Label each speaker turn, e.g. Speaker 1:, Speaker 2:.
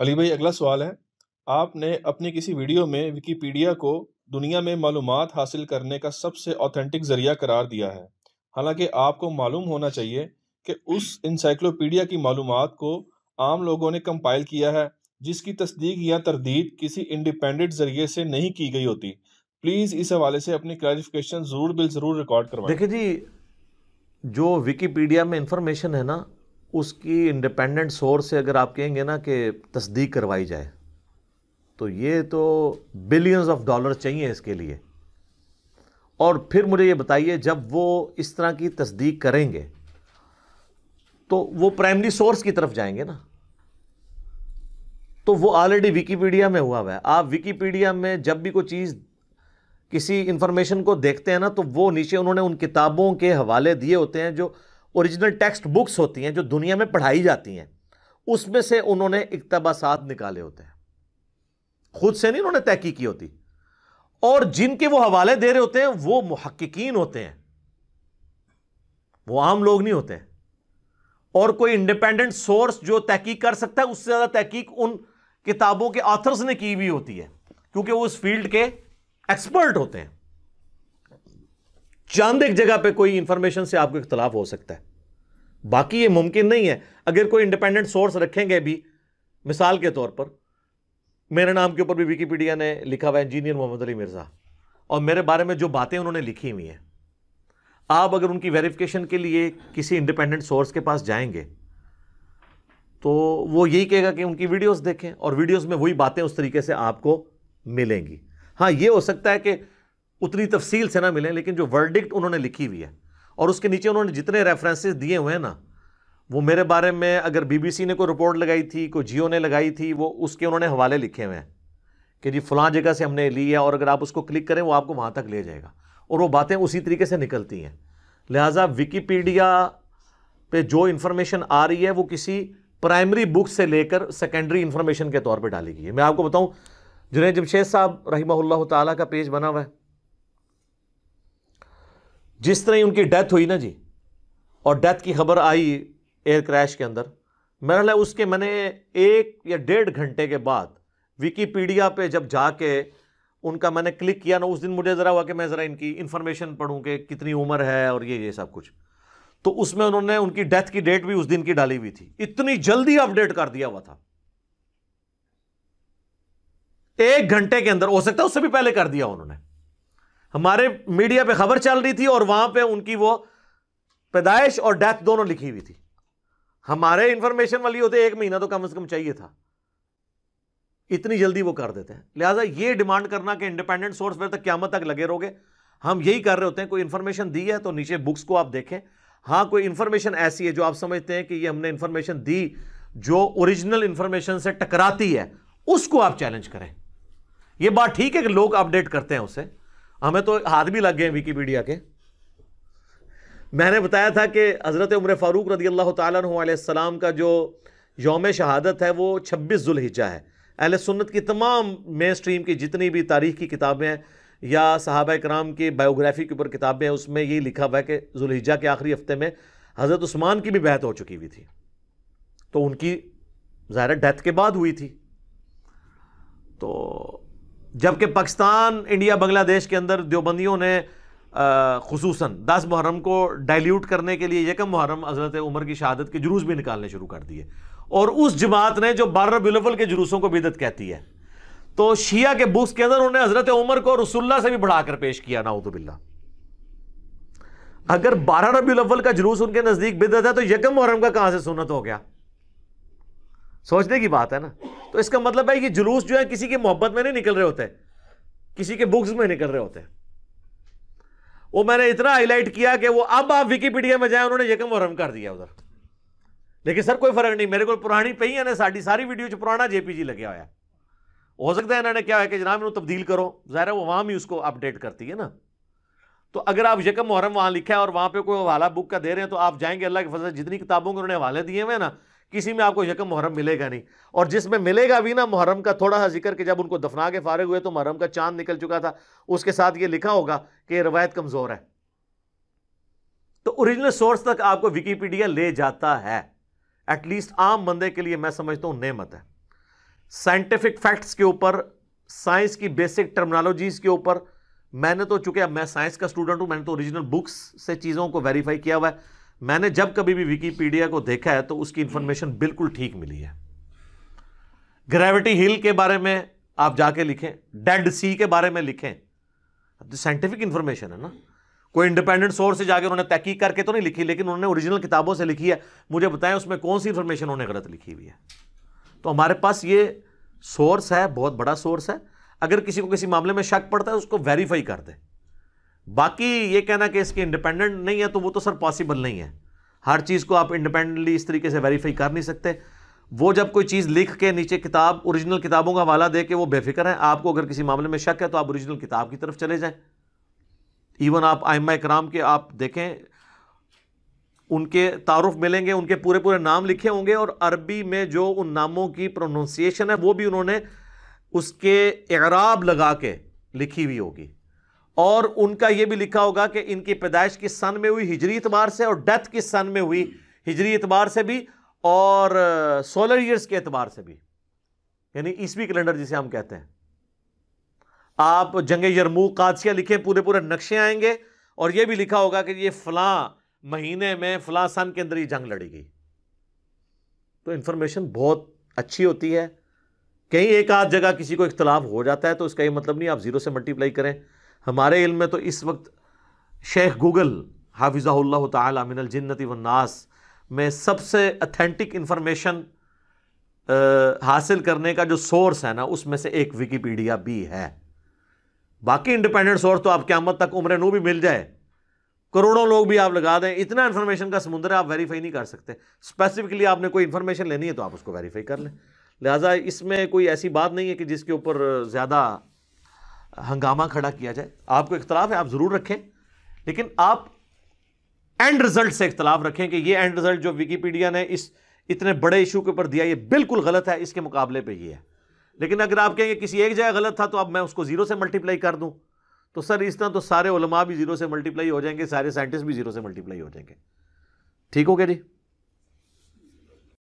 Speaker 1: अली भाई अगला सवाल है आपने अपनी किसी वीडियो में विकीपीडिया को दुनिया में मालूम हासिल करने का सबसे ऑथेंटिक ज़रिया करार दिया है हालांकि आपको मालूम होना चाहिए कि उस इंसाइक्लोपीडिया की मालूम को आम लोगों ने कंपाइल किया है जिसकी तस्दीक या तरदीद किसी इंडिपेंडेंट जरिए से नहीं की गई होती प्लीज़ इस हवाले से अपनी क्लैरिफिकेशन ज़रूर बिल ज़रूर रिकॉर्ड करवाए देखिए जी जो विकीपीडिया में इंफॉर्मेशन है ना उसकी इंडिपेंडेंट सोर्स से अगर आप कहेंगे ना कि तस्दीक करवाई जाए तो ये तो बिलियंस ऑफ डॉलर चाहिए इसके लिए और फिर मुझे ये बताइए जब वो इस तरह की तस्दीक करेंगे तो वो प्राइमरी सोर्स की तरफ जाएंगे ना तो वो ऑलरेडी विकीपीडिया में हुआ हुआ है आप विकीपीडिया में जब भी कोई चीज़ किसी इंफॉर्मेशन को देखते हैं ना तो वो नीचे उन्होंने उन किताबों के हवाले दिए होते हैं जो ओरिजिनल टेक्स्ट बुक्स होती हैं जो दुनिया में पढ़ाई जाती हैं उसमें से उन्होंने इकतबासात निकाले होते हैं खुद से नहीं उन्होंने तहकी की होती और जिनके वो हवाले दे रहे होते हैं वो महक्कीन होते हैं वो आम लोग नहीं होते और कोई इंडिपेंडेंट सोर्स जो तहकीक कर सकता है उससे ज़्यादा तहकीक उन किताबों के ऑथर्स ने की हुई होती है क्योंकि वो उस फील्ड के एक्सपर्ट होते हैं चांद एक जगह पे कोई इंफॉर्मेशन से आपको इख्तलाफ हो सकता है बाकी ये मुमकिन नहीं है अगर कोई इंडिपेंडेंट सोर्स रखेंगे भी मिसाल के तौर पर मेरे नाम के ऊपर भी विकीपीडिया ने लिखा हुआ है इंजीनियर मोहम्मद अली मिर्ज़ा और मेरे बारे में जो बातें उन्होंने लिखी हुई हैं आप अगर उनकी वेरिफिकेशन के लिए किसी इंडिपेंडेंट सोर्स के पास जाएंगे तो वो यही कहेगा कि उनकी वीडियोस देखें और वीडियोस में वही बातें उस तरीके से आपको मिलेंगी हाँ ये हो सकता है कि उतनी तफसील से ना मिलें लेकिन जो वर्डिक्ट उन्होंने लिखी हुई है और उसके नीचे उन्होंने जितने रेफरेंसेस दिए हुए हैं ना वो मेरे बारे में अगर बीबीसी ने कोई रिपोर्ट लगाई थी कोई जियो ने लगाई थी वो उसके उन्होंने हवाले लिखे हुए हैं कि जी फलां जगह से हमने ली है और अगर आप उसको क्लिक करें वो आपको वहाँ तक ले जाएगा और वो बातें उसी तरीके से निकलती हैं लिहाजा विकीपीडिया पे जो इन्फॉर्मेशन आ रही है वो किसी प्राइमरी बुक से लेकर सेकेंडरी इन्फॉर्मेशन के तौर पर डाली गई है मैं आपको बताऊँ जुनेद जमशेद साहब रही का पेज बना हुआ है जिस तरह ही उनकी डेथ हुई ना जी और डेथ की खबर आई एयर क्रैश के अंदर मेरा ख्याल उसके मैंने एक या डेढ़ घंटे के बाद विकीपीडिया पे जब जाके उनका मैंने क्लिक किया ना उस दिन मुझे ज़रा हुआ कि मैं ज़रा इनकी इन्फॉर्मेशन पढ़ूँ कि कितनी उम्र है और ये ये सब कुछ तो उसमें उन्होंने उनकी डेथ की डेट भी उस दिन की डाली हुई थी इतनी जल्दी अपडेट कर दिया हुआ था एक घंटे के अंदर हो सकता है उससे भी पहले कर दिया उन्होंने हमारे मीडिया पे खबर चल रही थी और वहां पे उनकी वो पैदाइश और डेथ दोनों लिखी हुई थी हमारे इंफॉर्मेशन वाली होते एक महीना तो कम से कम चाहिए था इतनी जल्दी वो कर देते हैं लिहाजा ये डिमांड करना कि इंडिपेंडेंट सोर्स पर तक क्यामत तक लगे रहोगे हम यही कर रहे होते हैं कोई इंफॉर्मेशन दी है तो नीचे बुक्स को आप देखें हाँ कोई इन्फॉर्मेशन ऐसी है जो आप समझते हैं कि ये हमने इंफॉर्मेशन दी जो ओरिजिनल इंफॉर्मेशन से टकराती है उसको आप चैलेंज करें यह बात ठीक है कि लोग अपडेट करते हैं उसे हमें हाँ, तो हाथ भी लग गए विकीपीडिया के मैंने बताया था कि हज़रत उम्र फ़ारूक रदी अल्लाह तमाम का जो योम शहादत है वो छब्बीस जुल्हिजा है अहल सुन्नत की तमाम मेन स्ट्रीम की जितनी भी तारीख़ की किताबें हैं या साहब कराम की बायोग्राफ़ी के ऊपर किताबें हैं उसमें ये लिखा हुआ है कि जुल्हिजा के आखिरी हफ्ते में हज़रत उस्मान की भी बहत हो चुकी हुई थी तो उनकी ज़ाहिर डेथ के बाद हुई थी तो जबकि पाकिस्तान इंडिया बांग्लादेश के अंदर देवबंदियों ने खसूस दस मुहर्रम को डायल्यूट करने के लिए यकम मुहर्रम हज़रत उमर की शहादत के जुलूस भी निकालने शुरू कर दिए और उस जमात ने जो बारह बिलवल के जुलूसों को बिदत कहती है तो शिया के बुक्स के अंदर उन्होंने हज़रत उमर को रसुल्ला से भी बढ़ाकर पेश किया नाउदबिल्ला अगर बारह रबी अव्वल का जुलूस उनके नज़दीक बिदत है तो यकम मुहर्रम का कहां से सुनत हो गया सोचने की बात है ना तो इसका मतलब है कि जुलूस जो है किसी की मोहब्बत में नहीं निकल रहे होते किसी के बुक्स में निकल रहे होते वो मैंने इतना हाईलाइट किया कि वो अब आप विकीपीडिया में जाए उन्होंने यकम और कर दिया उधर लेकिन सर कोई फर्क नहीं मेरे को पुरानी पही है ना साड़ी सारी वीडियो च पुराना जेपीजी लगे हुआ है हो सकता है इन्होंने क्या है कि जनाब इन्होंने तब्दील करो ज़ाहिर है वो वहां भी उसको अपडेट करती है ना तो अगर आप यकम मुहरम वहाँ लिखा है और वहाँ पर कोई हवाला बुक का दे रहे हैं तो आप जाएंगे अल्लाह के फसल जितनी किताबों के उन्होंने हवाले दिए हुए ना किसी में आपको यकम मुहरम मिलेगा नहीं और जिसमें मिलेगा भी ना मुहरम का थोड़ा सा जिक्र कि जब उनको दफना के फारे हुए तो मुहरम का चांद निकल चुका था उसके साथ ये लिखा होगा कि रवायत कमज़ोर है तो ओरिजिनल सोर्स तक आपको विकीपीडिया ले जाता है एटलीस्ट आम बंदे के लिए मैं समझता हूँ नेमत है साइंटिफिक फैक्ट्स के ऊपर साइंस की बेसिक टर्मनोलॉजीज़ के ऊपर मैंने तो चूंकि अब मैं साइंस का स्टूडेंट हूँ मैंने तो ओरिजिनल बुक्स से चीज़ों को वेरीफाई किया हुआ है मैंने जब कभी भी विकीपीडिया को देखा है तो उसकी इन्फॉर्मेशन हम्म। बिल्कुल ठीक मिली है ग्रेविटी हिल के बारे में आप जाके लिखें डेड सी के बारे में लिखें तो साइंटिफिक इन्फॉर्मेशन है ना कोई इंडिपेंडेंट सोर्स से जाकर उन्होंने तहकीक करके तो नहीं लिखी लेकिन उन्होंने ओरिजिनल किताबों से लिखी है मुझे बताएं उसमें कौन सी इन्फॉर्मेशन उन्होंने गलत लिखी हुई है तो हमारे पास ये सोर्स है बहुत बड़ा सोर्स है अगर किसी को किसी मामले में शक पड़ता है उसको वेरीफाई कर दे बाकी ये कहना कि इसके इंडिपेंडेंट नहीं है तो वो तो सर पॉसिबल नहीं है हर चीज़ को आप इंडिपेंडेंटली इस तरीके से वेरीफाई कर नहीं सकते वो जब कोई चीज़ लिख के नीचे किताब ओरिजिनल किताबों का हवाला दे के वो बेफिक्र है आपको अगर किसी मामले में शक है तो आप ओरिजिनल किताब की तरफ चले जाएं इवन आप आइम कराम के आप देखें उनके तारफ़ मिलेंगे उनके पूरे पूरे नाम लिखे होंगे और अरबी में जो उन नामों की प्रोनाउंसिएशन है वो भी उन्होंने उसके एराब लगा के लिखी हुई होगी और उनका यह भी लिखा होगा कि इनकी पैदाइश किस सन में हुई हिजरी एतबार से और डेथ किस सन में हुई हिजरी एतबार से भी और सोलर ईयर्स के एतबार से भी यानी ईसवी कैलेंडर जिसे हम कहते हैं आप जंग यरमू कादसिया लिखे पूरे पूरे नक्शे आएंगे और यह भी लिखा होगा कि ये फलां महीने में फलां सन के अंदर ये जंग लड़ी गई तो इंफॉर्मेशन बहुत अच्छी होती है कहीं एक आध जगह किसी को इख्तलाफ हो जाता है तो इसका ये मतलब नहीं आप ज़ीरो से मल्टीप्लाई करें हमारे इल्म में तो इस वक्त शेख गूगल हाफिजा तमिनल जन्नति वन्नास में सबसे अथेंटिक इन्फॉर्मेशन हासिल करने का जो सोर्स है ना उसमें से एक विकीपीडिया भी है बाकी इंडिपेंडेंट सोर्स तो आप क्यामत तक उम्र नू भी मिल जाए करोड़ों लोग भी आप लगा दें इतना इन्फॉर्मेशन का समुद्र है आप वेरीफाई नहीं कर सकते स्पेसिफिकली आपने कोई इन्फॉर्मेशन लेनी है तो आप उसको वेरीफाई कर लें लिहाजा इसमें कोई ऐसी बात नहीं है कि जिसके ऊपर ज़्यादा हंगामा खड़ा किया जाए आपको इख्तलाफ है आप ज़रूर रखें लेकिन आप एंड रिजल्ट से इख्तलाफ रखें कि ये एंड रिजल्ट जो विकीपीडिया ने इस इतने बड़े इशू के ऊपर दिया ये बिल्कुल गलत है इसके मुकाबले पे ये है लेकिन अगर आप कहेंगे किसी एक जगह गलत था तो अब मैं उसको ज़ीरो से मल्टीप्लाई कर दूँ तो सर इस तरह तो सारे उलमा भी ज़ीरो से मल्टीप्लाई हो जाएंगे सारे साइंटिस्ट भी ज़ीरो से मल्टीप्लाई हो जाएंगे ठीक हो गया जी